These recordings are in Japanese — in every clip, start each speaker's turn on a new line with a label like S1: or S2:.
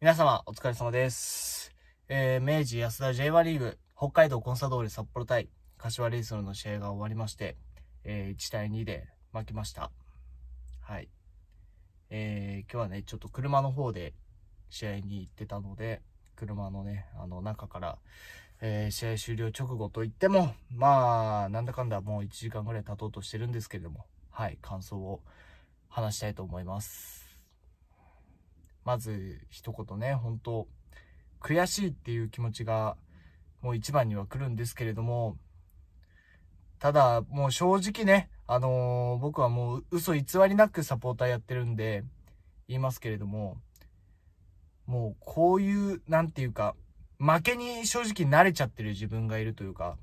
S1: 皆様、お疲れ様です。えー、明治安田 J1 リーグ、北海道コンサドーレ札幌対柏レイソルの試合が終わりまして、えー、1対2で負けました。はい。えー、今日はね、ちょっと車の方で試合に行ってたので、車のね、あの中から、えー、試合終了直後といっても、まあ、なんだかんだもう1時間ぐらい経とうとしてるんですけれども、はい、感想を話したいと思います。まず一言ね、本当悔しいっていう気持ちがもう一番には来るんですけれども、ただもう正直ね、あのー、僕はもう嘘偽りなくサポーターやってるんで言いますけれども、もうこういう、なんていうか、負けに正直慣れちゃってる自分がいるというか、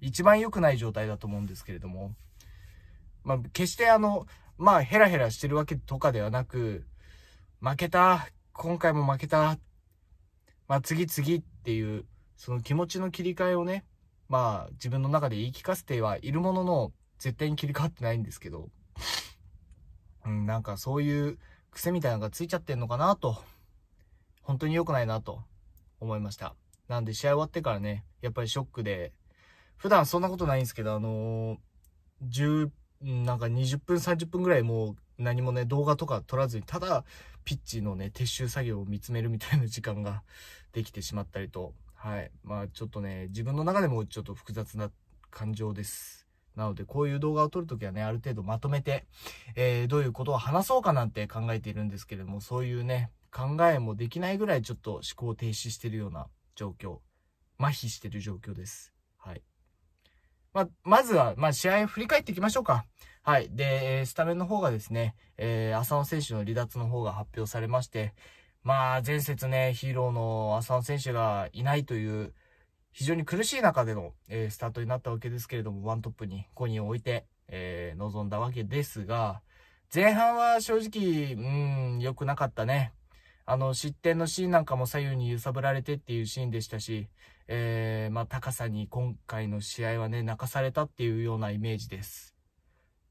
S1: 一番良くない状態だと思うんですけれども、まあ決してあの、まあヘラヘラしてるわけとかではなく、負けた今回も負けたまあ次々っていう、その気持ちの切り替えをね、まあ自分の中で言い聞かせてはいるものの、絶対に切り替わってないんですけど、うん、なんかそういう癖みたいなのがついちゃってんのかなと、本当に良くないなと思いました。なんで試合終わってからね、やっぱりショックで、普段そんなことないんですけど、あのー、10、なんか20分30分ぐらいもう何もね、動画とか撮らずに、ただ、ピッチのね、撤収作業を見つめるみたいな時間が できてしまったりと、はい。まあ、ちょっとね、自分の中でもちょっと複雑な感情です。なので、こういう動画を撮るときはね、ある程度まとめて、えー、どういうことを話そうかなんて考えているんですけれども、そういうね、考えもできないぐらいちょっと思考停止してるような状況、麻痺してる状況です。はい。ままずは、まあ、試合振り返っていきましょうか。はい。で、スタメンの方がですね、えー、浅野選手の離脱の方が発表されまして、まあ、前節ね、ヒーローの浅野選手がいないという、非常に苦しい中での、えー、スタートになったわけですけれども、ワントップに5人を置いて、えー、臨んだわけですが、前半は正直、うん、良くなかったね。あの、失点のシーンなんかも左右に揺さぶられてっていうシーンでしたし、えー、まあ、高さに今回の試合はね、泣かされたっていうようなイメージです。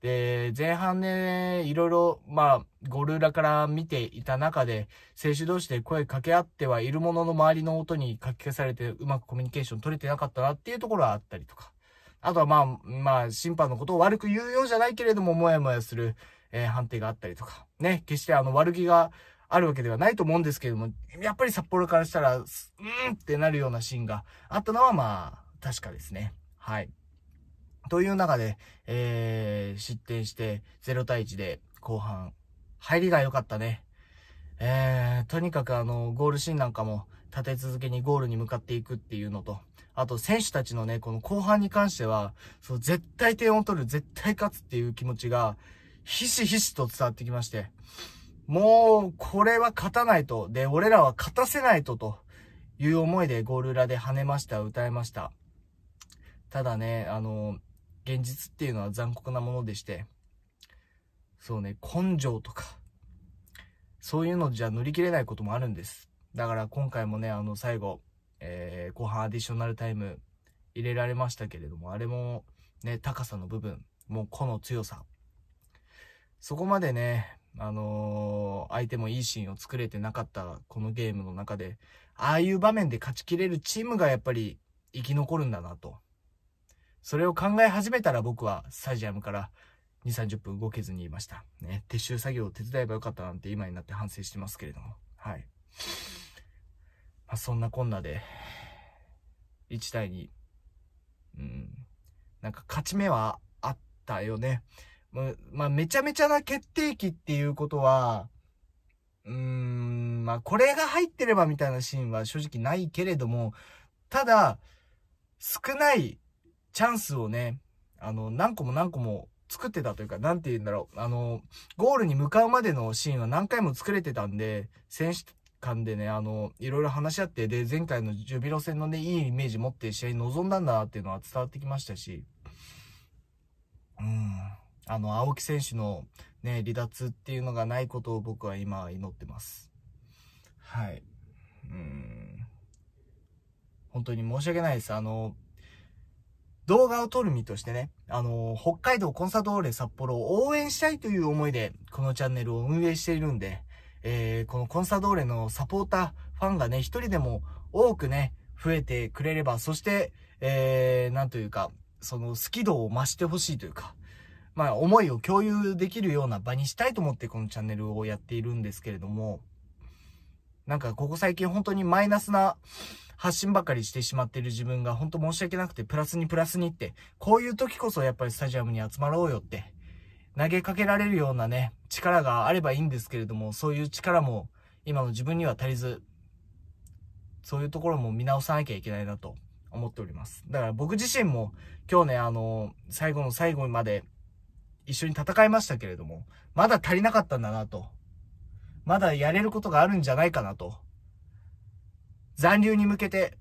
S1: で、前半ね、いろいろ、まあ、ゴルーラから見ていた中で、選手同士で声掛け合ってはいるものの周りの音に書き消されて、うまくコミュニケーション取れてなかったなっていうところはあったりとか。あとはまあ、まあ、審判のことを悪く言うようじゃないけれども、もやもやする、えー、判定があったりとか。ね、決してあの、悪気があるわけではないと思うんですけれども、やっぱり札幌からしたら、うんってなるようなシーンがあったのはまあ、確かですね。はい。という中で、えー、失点して、0対1で後半、入りが良かったね。えー、とにかくあの、ゴールシーンなんかも、立て続けにゴールに向かっていくっていうのと、あと選手たちのね、この後半に関しては、そう、絶対点を取る、絶対勝つっていう気持ちが、ひしひしと伝わってきまして、もう、これは勝たないと、で、俺らは勝たせないと、という思いでゴール裏で跳ねました、歌えました。ただね、あの現実っていうのは残酷なものでして、そうね、根性とか、そういうのじゃ乗り切れないこともあるんです。だから今回もね、あの、最後、えー、後半アディショナルタイム入れられましたけれども、あれもね、高さの部分、もう個の強さ。そこまでね、あのー、相手もいいシーンを作れてなかったこのゲームの中で、ああいう場面で勝ちきれるチームがやっぱり生き残るんだなと。それを考え始めたら僕はスタジアムから2、30分動けずにいました。ね、撤収作業を手伝えばよかったなんて今になって反省してますけれども。はい。まあ、そんなこんなで、1対2、うん、なんか勝ち目はあったよね。まあ、めちゃめちゃな決定機っていうことは、うーん、まあ、これが入ってればみたいなシーンは正直ないけれども、ただ、少ないチャンスをね、あの、何個も何個も作ってたというか、なんて言うんだろう。あの、ゴールに向かうまでのシーンは何回も作れてたんで、選手間でね、あの、いろいろ話し合って、で、前回のジュビロ戦のね、いいイメージ持って試合に臨んだんだっていうのは伝わってきましたし、うん、あの、青木選手のね、離脱っていうのがないことを僕は今祈ってます。はい。うん。本当に申し訳ないです。あの、動画を撮る身としてね、あのー、北海道コンサドーレ札幌を応援したいという思いで、このチャンネルを運営しているんで、えー、このコンサドーレのサポーター、ファンがね、一人でも多くね、増えてくれれば、そして、えー、なんというか、その好き度を増してほしいというか、まあ、思いを共有できるような場にしたいと思ってこのチャンネルをやっているんですけれども、なんかここ最近本当にマイナスな、発信ばっかりしてしまっている自分が本当申し訳なくて、プラスにプラスにって、こういう時こそやっぱりスタジアムに集まろうよって、投げかけられるようなね、力があればいいんですけれども、そういう力も今の自分には足りず、そういうところも見直さなきゃいけないなと思っております。だから僕自身も今日ね、あの、最後の最後まで一緒に戦いましたけれども、まだ足りなかったんだなと。まだやれることがあるんじゃないかなと。残留に向けて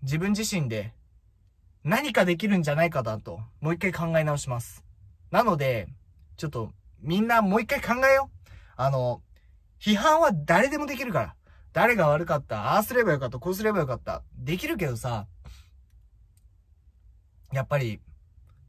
S1: 自分自身で何かできるんじゃないかなと、もう一回考え直します。なので、ちょっとみんなもう一回考えよう。あの、批判は誰でもできるから。誰が悪かった、ああすればよかった、こうすればよかった。できるけどさ、やっぱり、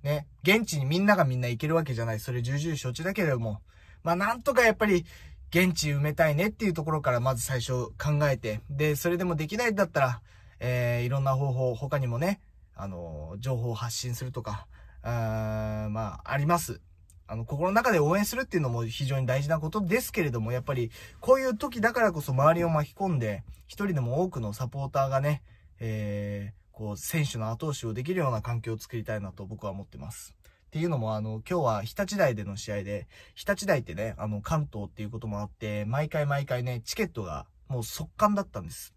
S1: ね、現地にみんながみんな行けるわけじゃない。それ重々承知だけれども、まあなんとかやっぱり現地埋めたいねっていうところからまず最初考えて、で、それでもできないんだったら、えー、いろんな方法、他にもね、あの、情報を発信するとか、あまあ、あります。あの、心の中で応援するっていうのも非常に大事なことですけれども、やっぱり、こういう時だからこそ周りを巻き込んで、一人でも多くのサポーターがね、えー、こう、選手の後押しをできるような環境を作りたいなと僕は思ってます。っていうのも、あの、今日は日立大での試合で、日立大ってね、あの、関東っていうこともあって、毎回毎回ね、チケットがもう速乾だったんです。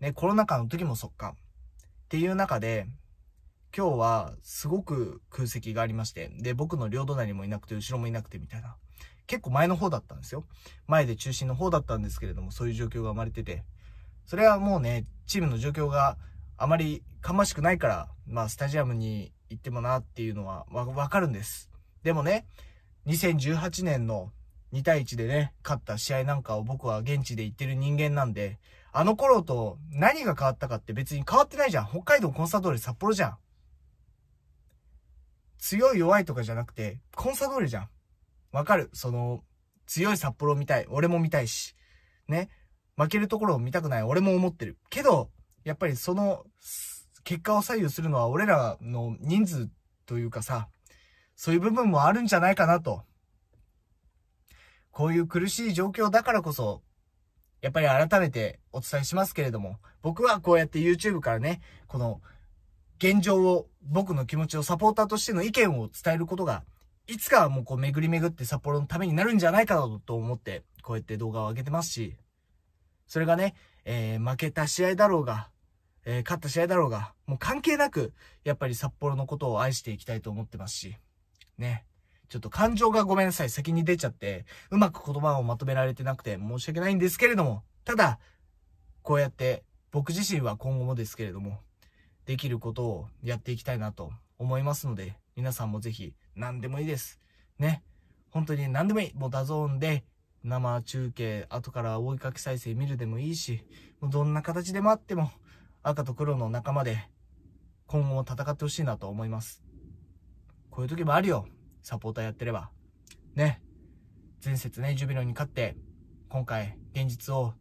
S1: ね、コロナ禍の時も速乾。っていう中で、今日はすごく空席がありまして、で、僕の両隣もいなくて、後ろもいなくてみたいな。結構前の方だったんですよ。前で中心の方だったんですけれども、そういう状況が生まれてて、それはもうね、チームの状況があまりかましくないから、まあ、スタジアムに言ってもなっていうのはわ、わかるんです。でもね、2018年の2対1でね、勝った試合なんかを僕は現地で行ってる人間なんで、あの頃と何が変わったかって別に変わってないじゃん。北海道コンサドーレ札幌じゃん。強い弱いとかじゃなくて、コンサドーレじゃん。わかる。その、強い札幌見たい。俺も見たいし。ね。負けるところを見たくない。俺も思ってる。けど、やっぱりその、結果を左右するのは俺らの人数というかさ、そういう部分もあるんじゃないかなと。こういう苦しい状況だからこそ、やっぱり改めてお伝えしますけれども、僕はこうやって YouTube からね、この現状を、僕の気持ちをサポーターとしての意見を伝えることが、いつかはもうこう巡り巡って札幌のためになるんじゃないかなと思って、こうやって動画を上げてますし、それがね、えー、負けた試合だろうが、えー、勝った試合だろうが、もう関係なく、やっぱり札幌のことを愛していきたいと思ってますし、ね。ちょっと感情がごめんなさい、先に出ちゃって、うまく言葉をまとめられてなくて申し訳ないんですけれども、ただ、こうやって僕自身は今後もですけれども、できることをやっていきたいなと思いますので、皆さんもぜひ何でもいいです。ね。本当に何でもいい。もうダゾーンで生中継、後から追いかけ再生見るでもいいし、もうどんな形でもあっても、赤と黒の仲間で、今後も戦ってほしいなと思います。こういう時もあるよ。サポーターやってれば。ね。前節ね、ジュビロに勝って、今回、現実を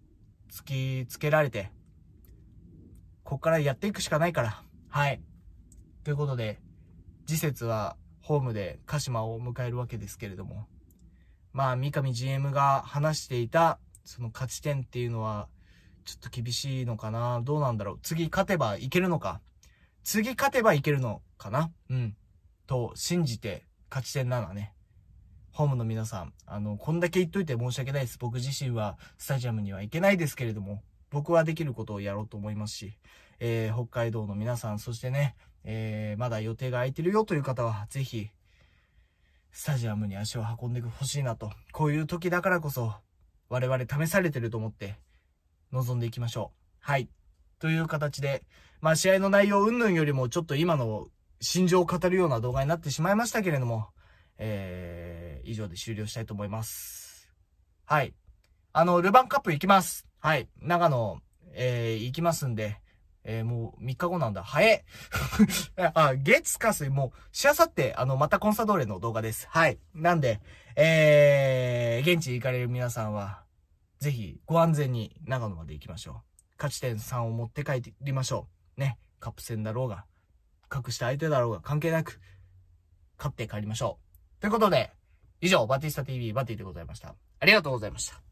S1: 突きつけられて、こっからやっていくしかないから。はい。ということで、次節はホームで鹿島を迎えるわけですけれども、まあ、三上 GM が話していた、その勝ち点っていうのは、ちょっと厳しいのかなどうなんだろう次勝てばいけるのか次勝てばいけるのかなうん。と信じて、勝ち点7ね。ホームの皆さん、あの、こんだけ言っといて申し訳ないです。僕自身はスタジアムには行けないですけれども、僕はできることをやろうと思いますし、えー、北海道の皆さん、そしてね、えー、まだ予定が空いてるよという方は、ぜひ、スタジアムに足を運んでほしいなと。こういう時だからこそ、我々試されてると思って、臨んでいきましょう。はい。という形で、まあ試合の内容云々よりもちょっと今の心情を語るような動画になってしまいましたけれども、えー、以上で終了したいと思います。はい。あの、ルヴァンカップ行きます。はい。長野、えー、行きますんで、えー、もう3日後なんだ。早え あ、月火水、もう、しあさって、あの、またコンサドーレの動画です。はい。なんで、えー、現地行かれる皆さんは、ぜひご安全に長野まで行きましょう。勝ち点3を持って帰りましょう。ね。カップ戦だろうが、隠した相手だろうが関係なく、勝って帰りましょう。ということで、以上、バティスタ TV バティでございました。ありがとうございました。